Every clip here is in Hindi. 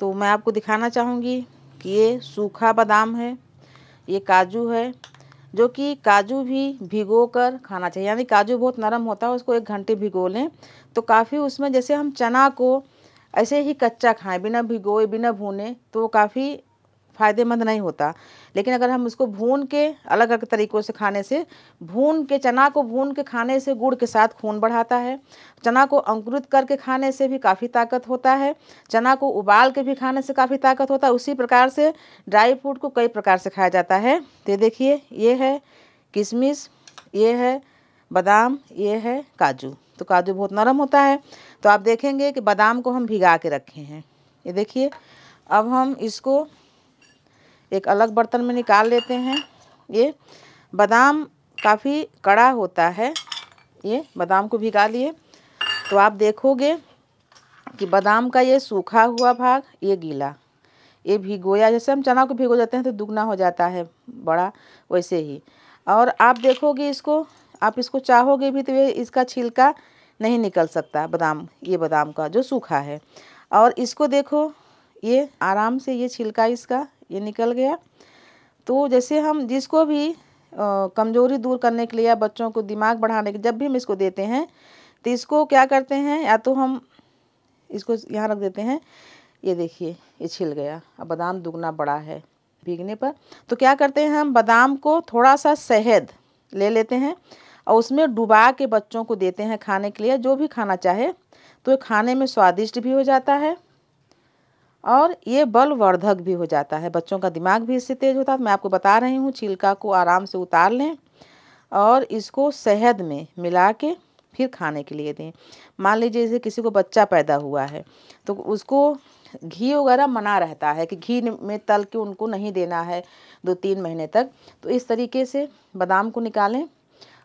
तो मैं आपको दिखाना चाहूँगी कि ये सूखा बादाम है ये काजू है जो कि काजू भी भिगो कर खाना चाहिए यानी काजू बहुत नरम होता है उसको एक घंटे भिगो लें तो काफ़ी उसमें जैसे हम चना को ऐसे ही कच्चा खाएं बिना भिगोए बिना भूने तो वो काफ़ी फ़ायदेमंद नहीं होता लेकिन अगर हम इसको भून के अलग अलग तरीक़ों से खाने से भून के चना को भून के खाने से गुड़ के साथ खून बढ़ाता है चना को अंकुरित करके खाने से भी काफ़ी ताकत होता है चना को उबाल के भी खाने से काफ़ी ताकत होता है उसी प्रकार से ड्राई फ्रूट को कई प्रकार से खाया जाता है तो देखिए ये है किशमिश ये है बादाम ये है काजू तो काजू बहुत नरम होता है तो आप देखेंगे कि बादाम को हम भिगा के रखे हैं ये देखिए अब हम इसको एक अलग बर्तन में निकाल लेते हैं ये बादाम काफ़ी कड़ा होता है ये बादाम को भिगा लिए तो आप देखोगे कि बादाम का ये सूखा हुआ भाग ये गीला ये भिगोया जैसे हम चना को भिगो जाते हैं तो दुगना हो जाता है बड़ा वैसे ही और आप देखोगे इसको आप इसको चाहोगे भी तो ये इसका छिलका नहीं निकल सकता बादाम ये बादाम का जो सूखा है और इसको देखो ये आराम से ये छिलका इसका ये निकल गया तो जैसे हम जिसको भी कमज़ोरी दूर करने के लिए या बच्चों को दिमाग बढ़ाने के जब भी हम इसको देते हैं तो इसको क्या करते हैं या तो हम इसको यहाँ रख देते हैं ये देखिए ये छिल गया अब बादाम दुगना बड़ा है भीगने पर तो क्या करते हैं हम बादाम को थोड़ा सा शहद ले लेते हैं और उसमें डुबा के बच्चों को देते हैं खाने के लिए जो भी खाना चाहे तो खाने में स्वादिष्ट भी हो जाता है और ये बल वर्धक भी हो जाता है बच्चों का दिमाग भी इससे तेज होता है मैं आपको बता रही हूँ छिलका को आराम से उतार लें और इसको शहद में मिला के फिर खाने के लिए दें मान लीजिए जैसे किसी को बच्चा पैदा हुआ है तो उसको घी वगैरह मना रहता है कि घी में तल के उनको नहीं देना है दो तीन महीने तक तो इस तरीके से बादाम को निकालें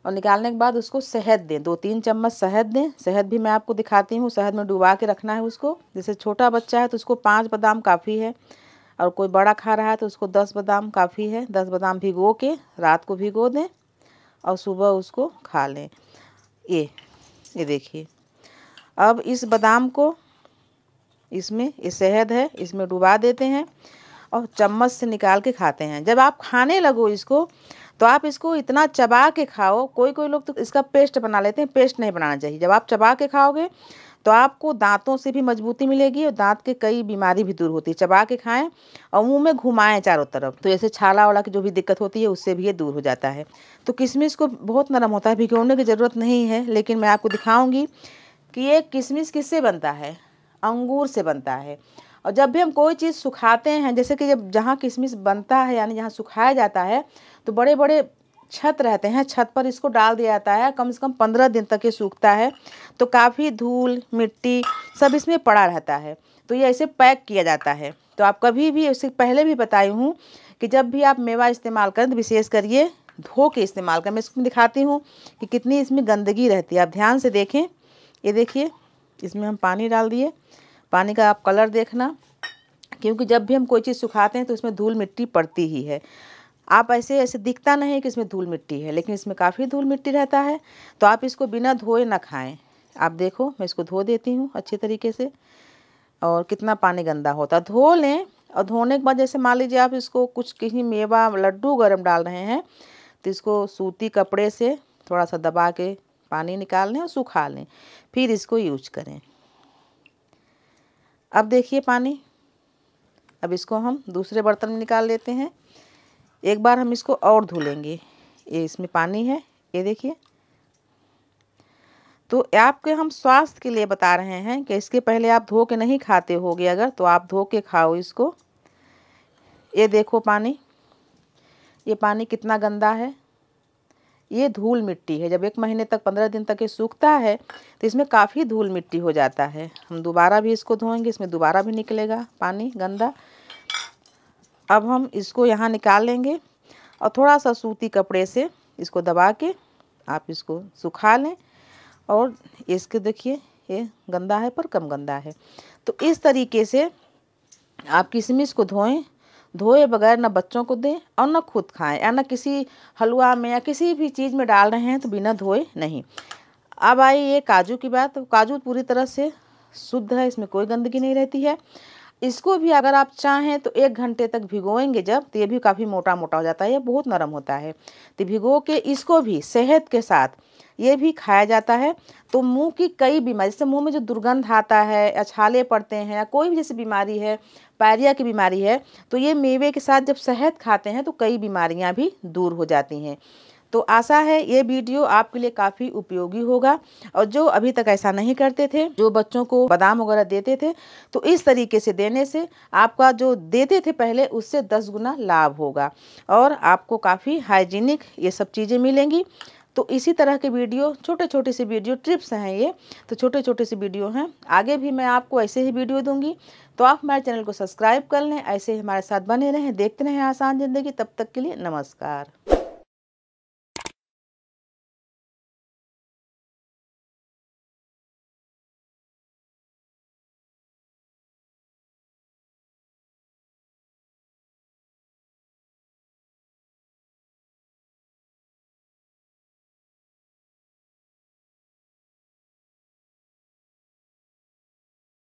और निकालने के बाद उसको शहद दें दो तीन चम्मच शहद दें शहद भी मैं आपको दिखाती हूँ शहद में डुबा के रखना है उसको जैसे छोटा बच्चा है तो उसको पाँच बादाम काफ़ी है और कोई बड़ा खा रहा है तो उसको दस बादाम काफ़ी है दस बादाम भिगो के रात को भिगो दें और सुबह उसको खा लें ये ये देखिए अब इस बादाम को इसमें ये शहद है इसमें डुबा देते हैं और चम्मच से निकाल के खाते हैं जब आप खाने लगो इसको तो आप इसको इतना चबा के खाओ कोई कोई लोग तो इसका पेस्ट बना लेते हैं पेस्ट नहीं बनाना चाहिए जब आप चबा के खाओगे तो आपको दांतों से भी मजबूती मिलेगी और दांत के कई बीमारी भी दूर होती है चबा के खाएं और मुंह में घुमाएं चारों तरफ तो ऐसे छाला वाला की जो भी दिक्कत होती है उससे भी ये दूर हो जाता है तो किशमिश को बहुत नरम होता है भिगोने की ज़रूरत नहीं है लेकिन मैं आपको दिखाऊँगी कि ये किशमिश किससे बनता है अंगूर से बनता है और जब भी हम कोई चीज़ सुखाते हैं जैसे कि जब जहाँ किशमिश बनता है यानी जहाँ सुखाया जाता है तो बड़े बड़े छत रहते हैं छत पर इसको डाल दिया जाता है कम से कम पंद्रह दिन तक ये सूखता है तो काफ़ी धूल मिट्टी सब इसमें पड़ा रहता है तो ये ऐसे पैक किया जाता है तो आप कभी भी उससे पहले भी बताई हूँ कि जब भी आप मेवा इस्तेमाल करें तो विशेष करिए धो के इस्तेमाल करें मैं इसमें दिखाती हूँ कि कितनी इसमें गंदगी रहती है आप ध्यान से देखें ये देखिए इसमें हम पानी डाल दिए पानी का आप कलर देखना क्योंकि जब भी हम कोई चीज़ सुखाते हैं तो उसमें धूल मिट्टी पड़ती ही है आप ऐसे ऐसे दिखता नहीं है कि इसमें धूल मिट्टी है लेकिन इसमें काफ़ी धूल मिट्टी रहता है तो आप इसको बिना धोए ना खाएं आप देखो मैं इसको धो देती हूँ अच्छे तरीके से और कितना पानी गंदा होता धो लें और धोने के बाद जैसे मान लीजिए आप इसको कुछ कहीं मेवा लड्डू गर्म डाल रहे हैं तो इसको सूती कपड़े से थोड़ा सा दबा के पानी निकाल लें और सुखा लें फिर इसको यूज करें अब देखिए पानी अब इसको हम दूसरे बर्तन में निकाल लेते हैं एक बार हम इसको और धो लेंगे ये इसमें पानी है ये देखिए तो आपके हम स्वास्थ्य के लिए बता रहे हैं कि इसके पहले आप धो के नहीं खाते होगे अगर तो आप धो के खाओ इसको ये देखो पानी ये पानी कितना गंदा है ये धूल मिट्टी है जब एक महीने तक पंद्रह दिन तक ये सूखता है तो इसमें काफ़ी धूल मिट्टी हो जाता है हम दोबारा भी इसको धोएंगे इसमें दोबारा भी निकलेगा पानी गंदा अब हम इसको यहाँ निकाल लेंगे और थोड़ा सा सूती कपड़े से इसको दबा के आप इसको सुखा लें और इसके देखिए ये गंदा है पर कम गंदा है तो इस तरीके से आप किशमिश को धोएं धोए बगैर ना बच्चों को दें और ना खुद खाएं या ना किसी हलवा में या किसी भी चीज़ में डाल रहे हैं तो बिना धोए नहीं अब आई ये काजू की बात तो काजू पूरी तरह से शुद्ध है इसमें कोई गंदगी नहीं रहती है इसको भी अगर आप चाहें तो एक घंटे तक भिगोएंगे जब तो ये भी काफ़ी मोटा मोटा हो जाता है ये बहुत नरम होता है तो भिगो के इसको भी सेहत के साथ ये भी खाया जाता है तो मुंह की कई बीमारी जैसे मुंह में जो दुर्गंध आता है या छाले पड़ते हैं या कोई भी जैसे बीमारी है पायरिया की बीमारी है तो ये मेवे के साथ जब शहद खाते हैं तो कई बीमारियाँ भी दूर हो जाती हैं तो आशा है ये वीडियो आपके लिए काफ़ी उपयोगी होगा और जो अभी तक ऐसा नहीं करते थे जो बच्चों को बादाम वगैरह देते थे तो इस तरीके से देने से आपका जो देते थे पहले उससे दस गुना लाभ होगा और आपको काफ़ी हाइजीनिक ये सब चीज़ें मिलेंगी तो इसी तरह के वीडियो छोटे छोटे से वीडियो ट्रिप्स हैं ये तो छोटे छोटे से वीडियो हैं आगे भी मैं आपको ऐसे ही वीडियो दूंगी तो आप हमारे चैनल को सब्सक्राइब कर लें ऐसे ही हमारे साथ बने रहें देखते रहें आसान ज़िंदगी तब तक के लिए नमस्कार